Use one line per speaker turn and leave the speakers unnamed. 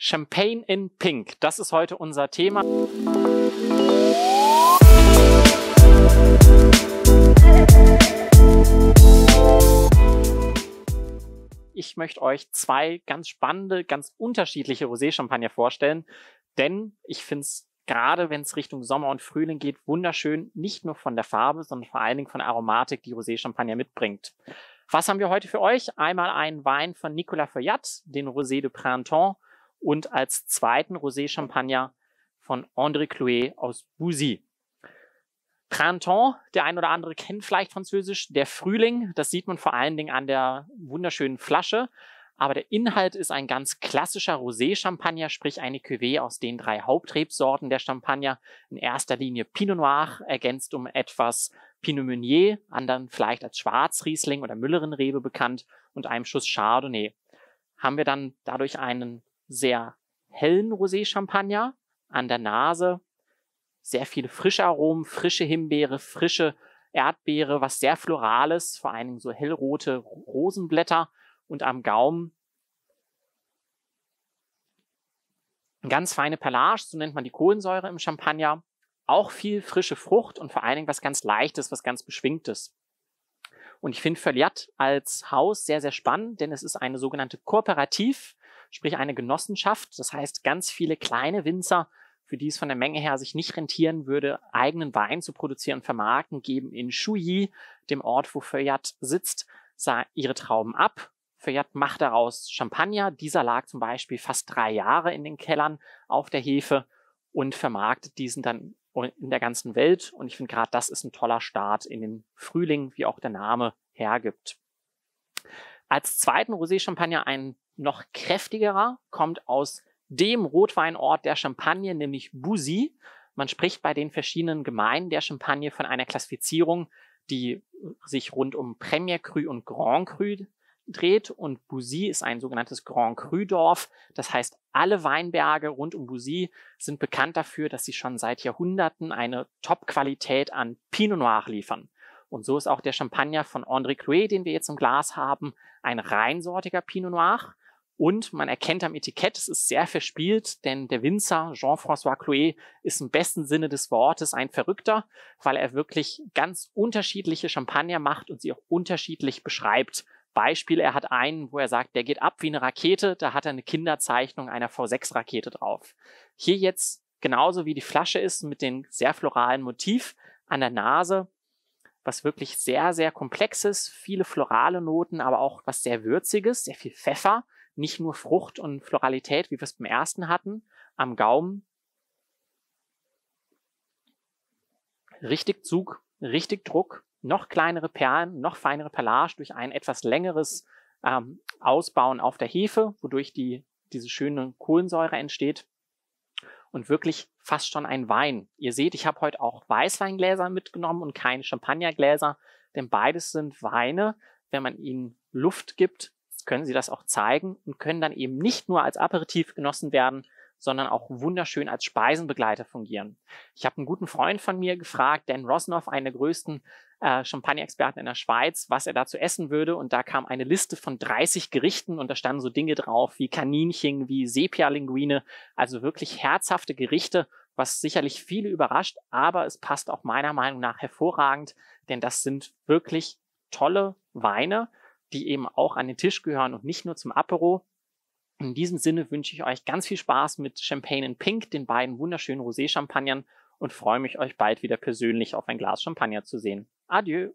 Champagne in Pink. Das ist heute unser Thema. Ich möchte euch zwei ganz spannende, ganz unterschiedliche Rosé-Champagner vorstellen, denn ich finde es gerade, wenn es Richtung Sommer und Frühling geht, wunderschön, nicht nur von der Farbe, sondern vor allen Dingen von der Aromatik, die Rosé-Champagner mitbringt. Was haben wir heute für euch? Einmal einen Wein von Nicolas Feuillat, den Rosé de Printemps, und als zweiten Rosé-Champagner von André Clouet aus Bouzy. Printemps, der ein oder andere kennt vielleicht Französisch, der Frühling, das sieht man vor allen Dingen an der wunderschönen Flasche. Aber der Inhalt ist ein ganz klassischer Rosé-Champagner, sprich eine Cuvée aus den drei Hauptrebsorten der Champagner. In erster Linie Pinot Noir, ergänzt um etwas Pinot Meunier, anderen vielleicht als Schwarzriesling oder Müllerin-Rebe bekannt und einem Schuss Chardonnay. Haben wir dann dadurch einen sehr hellen Rosé-Champagner an der Nase. Sehr viele frische Aromen, frische Himbeere, frische Erdbeere, was sehr Florales, vor allen Dingen so hellrote Rosenblätter und am Gaumen. Ganz feine Perlage, so nennt man die Kohlensäure im Champagner. Auch viel frische Frucht und vor allen Dingen was ganz Leichtes, was ganz Beschwingtes. Und ich finde Verliert als Haus sehr, sehr spannend, denn es ist eine sogenannte Kooperativ sprich eine Genossenschaft. Das heißt, ganz viele kleine Winzer, für die es von der Menge her sich nicht rentieren würde, eigenen Wein zu produzieren und vermarkten, geben in Shuyi, dem Ort, wo Feuillat sitzt, ihre Trauben ab. Feuillat macht daraus Champagner. Dieser lag zum Beispiel fast drei Jahre in den Kellern auf der Hefe und vermarktet diesen dann in der ganzen Welt. Und ich finde gerade, das ist ein toller Start in den Frühling, wie auch der Name hergibt. Als zweiten Rosé Champagner einen noch kräftigerer kommt aus dem Rotweinort der Champagne, nämlich Bouzy. Man spricht bei den verschiedenen Gemeinden der Champagne von einer Klassifizierung, die sich rund um Premier Cru und Grand Cru dreht. Und Bouzy ist ein sogenanntes Grand Cru-Dorf. Das heißt, alle Weinberge rund um Bouzy sind bekannt dafür, dass sie schon seit Jahrhunderten eine Top-Qualität an Pinot Noir liefern. Und so ist auch der Champagner von André Clouet, den wir jetzt im Glas haben, ein reinsortiger Pinot Noir. Und man erkennt am Etikett, es ist sehr verspielt, denn der Winzer Jean-François Chloé ist im besten Sinne des Wortes ein Verrückter, weil er wirklich ganz unterschiedliche Champagner macht und sie auch unterschiedlich beschreibt. Beispiel, er hat einen, wo er sagt, der geht ab wie eine Rakete, da hat er eine Kinderzeichnung einer V6-Rakete drauf. Hier jetzt, genauso wie die Flasche ist, mit dem sehr floralen Motiv an der Nase, was wirklich sehr, sehr komplexes, viele florale Noten, aber auch was sehr würziges, sehr viel Pfeffer nicht nur Frucht und Floralität, wie wir es beim ersten hatten, am Gaumen. Richtig Zug, richtig Druck, noch kleinere Perlen, noch feinere Perlage durch ein etwas längeres ähm, Ausbauen auf der Hefe, wodurch die, diese schöne Kohlensäure entsteht. Und wirklich fast schon ein Wein. Ihr seht, ich habe heute auch Weißweingläser mitgenommen und keine Champagnergläser, denn beides sind Weine. Wenn man ihnen Luft gibt, können sie das auch zeigen und können dann eben nicht nur als Aperitif genossen werden, sondern auch wunderschön als Speisenbegleiter fungieren. Ich habe einen guten Freund von mir gefragt, Dan Rosnoff, einen der größten äh, Champagner-Experten in der Schweiz, was er dazu essen würde. Und da kam eine Liste von 30 Gerichten und da standen so Dinge drauf wie Kaninchen, wie Sepia-Linguine, also wirklich herzhafte Gerichte, was sicherlich viele überrascht, aber es passt auch meiner Meinung nach hervorragend, denn das sind wirklich tolle Weine, die eben auch an den Tisch gehören und nicht nur zum Apero. In diesem Sinne wünsche ich euch ganz viel Spaß mit Champagne in Pink, den beiden wunderschönen Rosé-Champagnern und freue mich, euch bald wieder persönlich auf ein Glas Champagner zu sehen. Adieu!